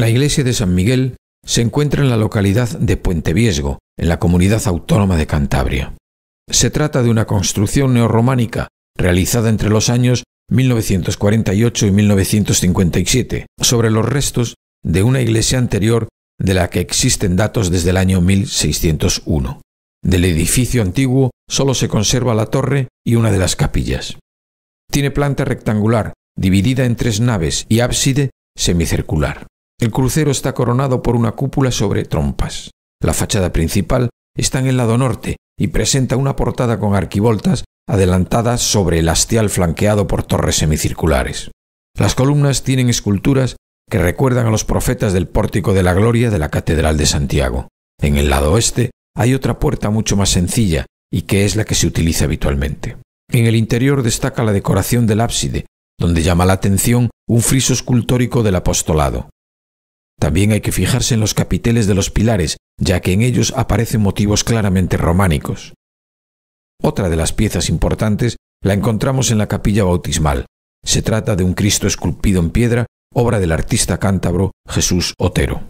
La iglesia de San Miguel se encuentra en la localidad de Puente Viesgo, en la comunidad autónoma de Cantabria. Se trata de una construcción neorrománica realizada entre los años 1948 y 1957, sobre los restos de una iglesia anterior de la que existen datos desde el año 1601. Del edificio antiguo solo se conserva la torre y una de las capillas. Tiene planta rectangular, dividida en tres naves y ábside semicircular. El crucero está coronado por una cúpula sobre trompas. La fachada principal está en el lado norte y presenta una portada con arquivoltas adelantadas sobre el hastial flanqueado por torres semicirculares. Las columnas tienen esculturas que recuerdan a los profetas del pórtico de la gloria de la Catedral de Santiago. En el lado oeste hay otra puerta mucho más sencilla y que es la que se utiliza habitualmente. En el interior destaca la decoración del ábside, donde llama la atención un friso escultórico del apostolado. También hay que fijarse en los capiteles de los pilares, ya que en ellos aparecen motivos claramente románicos. Otra de las piezas importantes la encontramos en la capilla bautismal. Se trata de un Cristo esculpido en piedra, obra del artista cántabro Jesús Otero.